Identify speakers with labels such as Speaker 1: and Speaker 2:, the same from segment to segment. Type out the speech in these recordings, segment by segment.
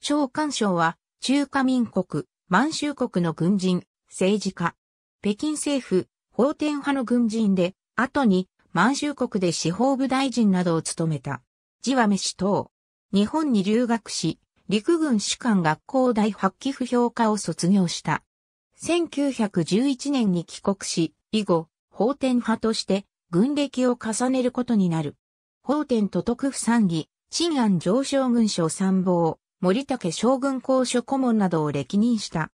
Speaker 1: 長官省は、中華民国、満州国の軍人、政治家。北京政府、法天派の軍人で、後に、満州国で司法部大臣などを務めた。字は飯等。日本に留学し、陸軍士官学校大発揮不評科を卒業した。1911年に帰国し、以後、法天派として軍歴を重ねることになる。法天と督府参議、新安上将軍省参謀、森武将軍公署顧問などを歴任した。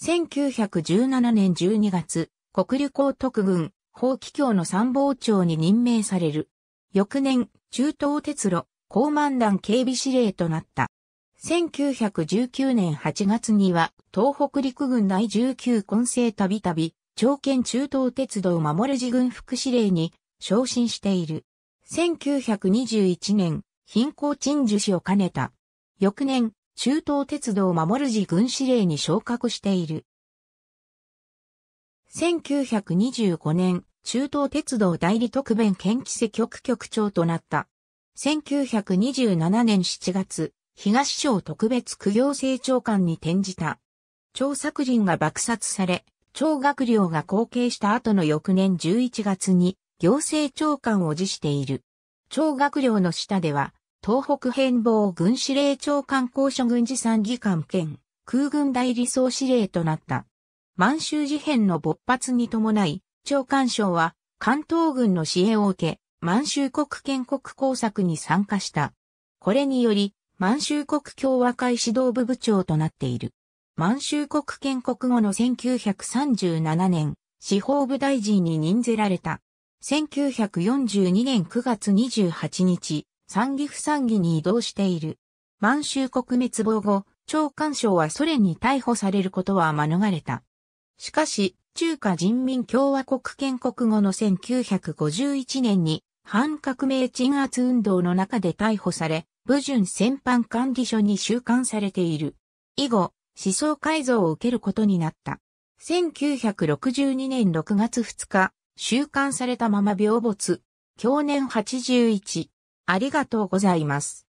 Speaker 1: 1917年12月、国立高徳軍、法規教の参謀長に任命される。翌年、中東鉄路、高慢団警備司令となった。1919年8月には、東北陸軍第19混成たびたび、朝鮮中東鉄道守る自軍副司令に昇進している。1921年、貧困陳樹氏を兼ねた翌年、中東鉄道守る時軍司令に昇格している。1925年、中東鉄道代理特弁県規制局局長となった。1927年7月、東省特別区行政長官に転じた。張作人が爆殺され、張学良が後継した後の翌年11月に行政長官を辞している。張学良の下では、東北変貌軍司令長官公所軍事参議官兼空軍代理総司令となった。満州事変の勃発に伴い、長官省は関東軍の支援を受け、満州国建国工作に参加した。これにより、満州国共和会指導部部長となっている。満州国建国後の1937年、司法部大臣に任ぜられた。1942年9月28日、三義不三義に移動している。満州国滅亡後、長官省はソ連に逮捕されることは免れた。しかし、中華人民共和国建国後の1951年に、反革命鎮圧運動の中で逮捕され、武順戦犯管理所に収監されている。以後、思想改造を受けることになった。1962年6月2日、収監されたまま病没。去年81。ありがとうございます。